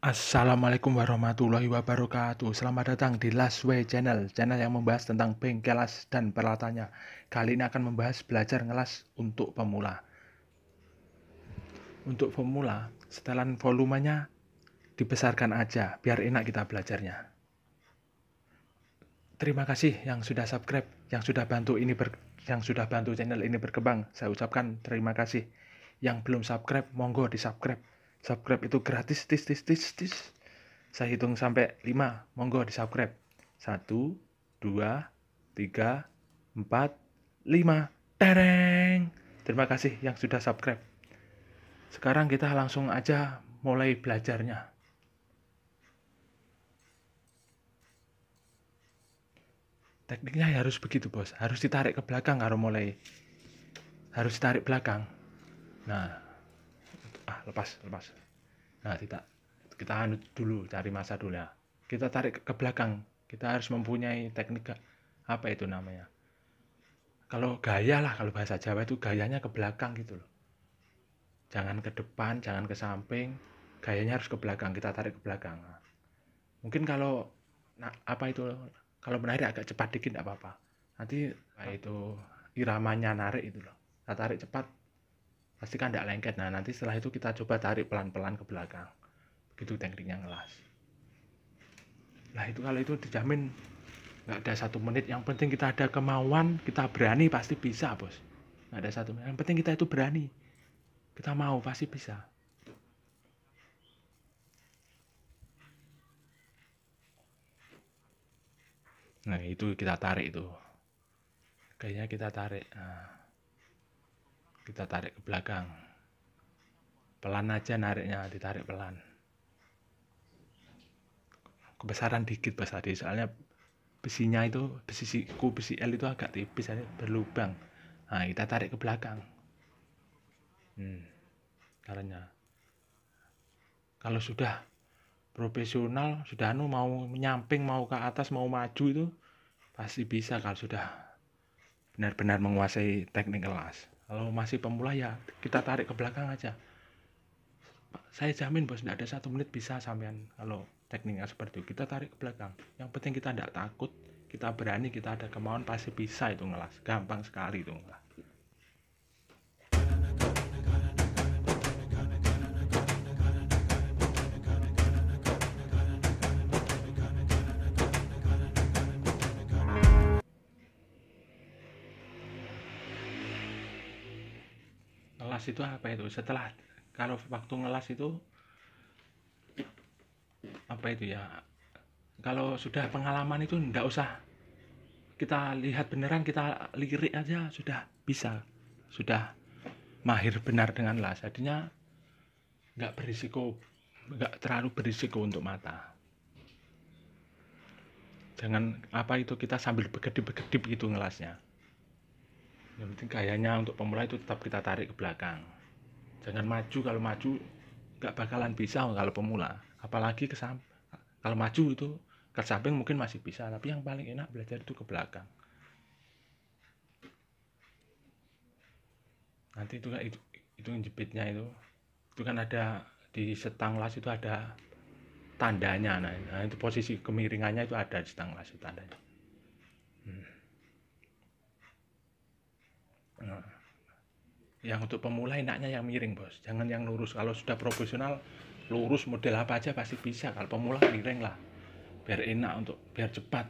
Assalamualaikum warahmatullahi wabarakatuh Selamat datang di Last Way Channel Channel yang membahas tentang bengkel las dan peralatannya Kali ini akan membahas belajar ngelas untuk pemula Untuk pemula, setelan volumenya dibesarkan aja Biar enak kita belajarnya Terima kasih yang sudah subscribe, yang sudah bantu ini ber, yang sudah bantu channel ini berkembang. Saya ucapkan terima kasih. Yang belum subscribe, monggo di subscribe subscribe itu gratis tis tis tis tis saya hitung sampai 5 monggo di subscribe 1 2 3 4 5 tereng terima kasih yang sudah subscribe sekarang kita langsung aja mulai belajarnya tekniknya harus begitu bos harus ditarik ke belakang harus mulai harus ditarik belakang nah lepas lepas nah kita kita anut dulu cari masa dulu ya kita tarik ke belakang kita harus mempunyai teknik apa itu namanya kalau gaya lah kalau bahasa Jawa itu gayanya ke belakang gitu loh jangan ke depan jangan ke samping gayanya harus ke belakang kita tarik ke belakang nah, mungkin kalau nah, apa itu kalau menarik agak cepat dikit tidak apa-apa nanti nah, itu iramanya narik itu loh kita tarik cepat pastikan tidak lengket nah nanti setelah itu kita coba tarik pelan-pelan ke belakang begitu tekniknya ngelas nah itu kalau itu dijamin nggak ada satu menit yang penting kita ada kemauan kita berani pasti bisa bos nggak ada satu menit yang penting kita itu berani kita mau pasti bisa Nah itu kita tarik itu Kayaknya kita tarik nah kita tarik ke belakang pelan aja nariknya ditarik pelan kebesaran dikit Mas tadi soalnya besinya itu besi siku besi L itu agak tipis aja berlubang nah kita tarik ke belakang hmm, caranya kalau sudah profesional sudah anu mau menyamping mau ke atas mau maju itu pasti bisa kalau sudah benar-benar menguasai teknik kelas kalau masih pemula ya kita tarik ke belakang aja saya jamin bos tidak ada satu menit bisa sampean kalau tekniknya seperti itu kita tarik ke belakang yang penting kita tidak takut kita berani kita ada kemauan pasti bisa itu ngelas gampang sekali itu ngelas ngelas itu apa itu setelah kalau waktu ngelas itu apa itu ya kalau sudah pengalaman itu nggak usah kita lihat beneran kita lirik aja sudah bisa sudah mahir benar dengan las jadinya nggak berisiko nggak terlalu berisiko untuk mata jangan apa itu kita sambil berkedip begedip gitu ngelasnya yang penting gayanya untuk pemula itu tetap kita tarik ke belakang jangan maju kalau maju nggak bakalan bisa kalau pemula apalagi ke kalau maju itu ke samping mungkin masih bisa tapi yang paling enak belajar itu ke belakang nanti itu kan itu, itu jepitnya itu itu kan ada di setang las itu ada tandanya nah, nah itu posisi kemiringannya itu ada di setang las itu tandanya yang untuk pemula enaknya yang miring bos jangan yang lurus kalau sudah profesional lurus model apa aja pasti bisa kalau pemula miring lah biar enak untuk biar cepat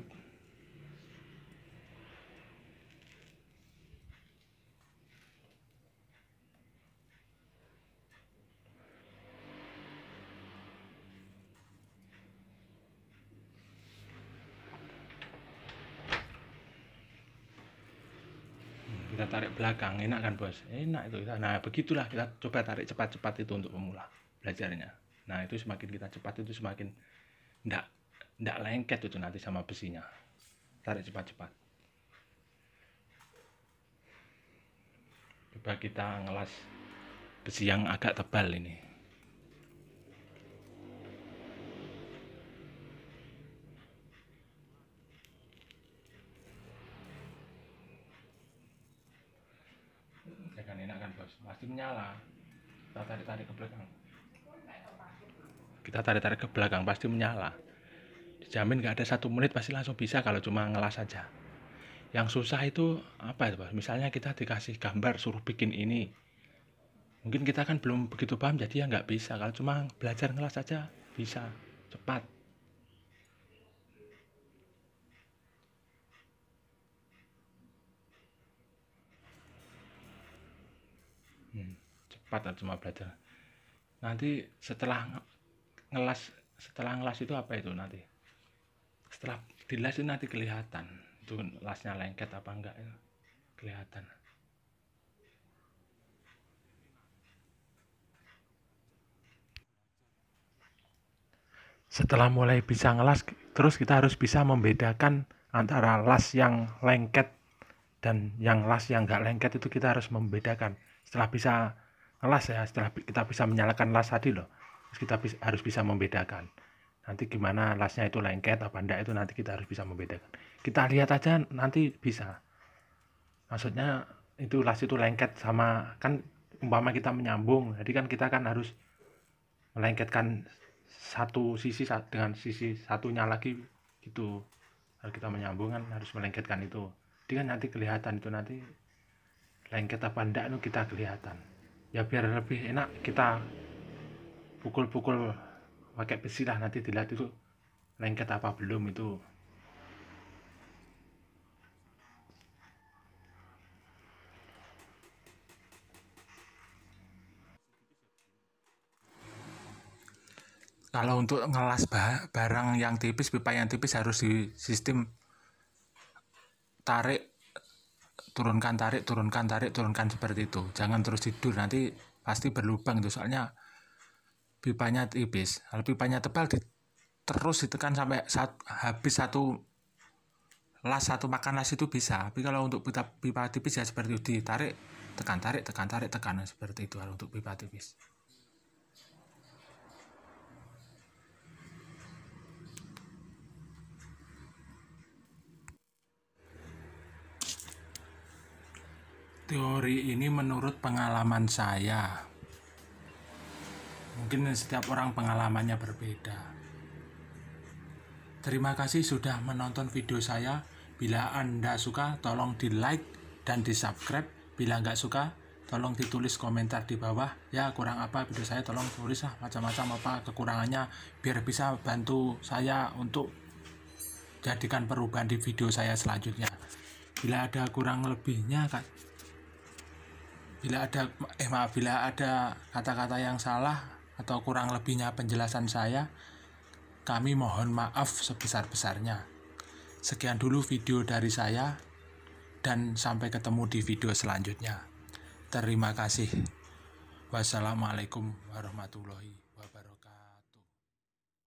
tarik belakang enak kan bos enak itu nah begitulah kita coba tarik cepat-cepat itu untuk pemula belajarnya nah itu semakin kita cepat itu semakin ndak ndak lengket itu nanti sama besinya tarik cepat-cepat coba kita ngelas besi yang agak tebal ini lagi menyala kita tarik tarik ke belakang kita tarik tarik ke belakang pasti menyala dijamin nggak ada satu menit pasti langsung bisa kalau cuma ngelas saja yang susah itu apa itu misalnya kita dikasih gambar suruh bikin ini mungkin kita kan belum begitu paham jadi ya nggak bisa kalau cuma belajar ngelas saja bisa cepat 4 atau cuma belajar nanti setelah ngelas setelah ngelas itu apa itu nanti setelah dilas itu nanti kelihatan itu lasnya lengket apa enggak itu ya? kelihatan setelah mulai bisa ngelas terus kita harus bisa membedakan antara las yang lengket dan yang las yang enggak lengket itu kita harus membedakan setelah bisa las ya setelah kita bisa menyalakan las tadi loh terus kita bisa, harus bisa membedakan nanti gimana lasnya itu lengket apa enggak itu nanti kita harus bisa membedakan kita lihat aja nanti bisa maksudnya itu las itu lengket sama kan umpama kita menyambung jadi kan kita kan harus melengketkan satu sisi dengan sisi satunya lagi gitu kalau kita menyambung kan harus melengketkan itu jadi kan nanti kelihatan itu nanti lengket apa enggak itu kita kelihatan ya biar lebih enak kita pukul-pukul pakai besi lah nanti dilihat itu lengket apa belum itu kalau untuk ngelas barang yang tipis pipa yang tipis harus di sistem tarik turunkan tarik turunkan tarik turunkan seperti itu jangan terus tidur nanti pasti berlubang itu soalnya pipanya tipis kalau pipanya tebal di, terus ditekan sampai saat habis satu las satu makan las itu bisa tapi kalau untuk pipa, pipa tipis ya seperti itu ditarik tekan tarik tekan tarik tekan seperti itu kalau untuk pipa tipis teori ini menurut pengalaman saya mungkin setiap orang pengalamannya berbeda terima kasih sudah menonton video saya bila anda suka tolong di like dan di subscribe bila nggak suka tolong ditulis komentar di bawah ya kurang apa video saya tolong tulis lah macam-macam apa kekurangannya biar bisa bantu saya untuk jadikan perubahan di video saya selanjutnya bila ada kurang lebihnya kan bila ada eh maaf bila ada kata-kata yang salah atau kurang lebihnya penjelasan saya, kami mohon maaf sebesar-besarnya. Sekian dulu video dari saya dan sampai ketemu di video selanjutnya. Terima kasih. Wassalamualaikum warahmatullahi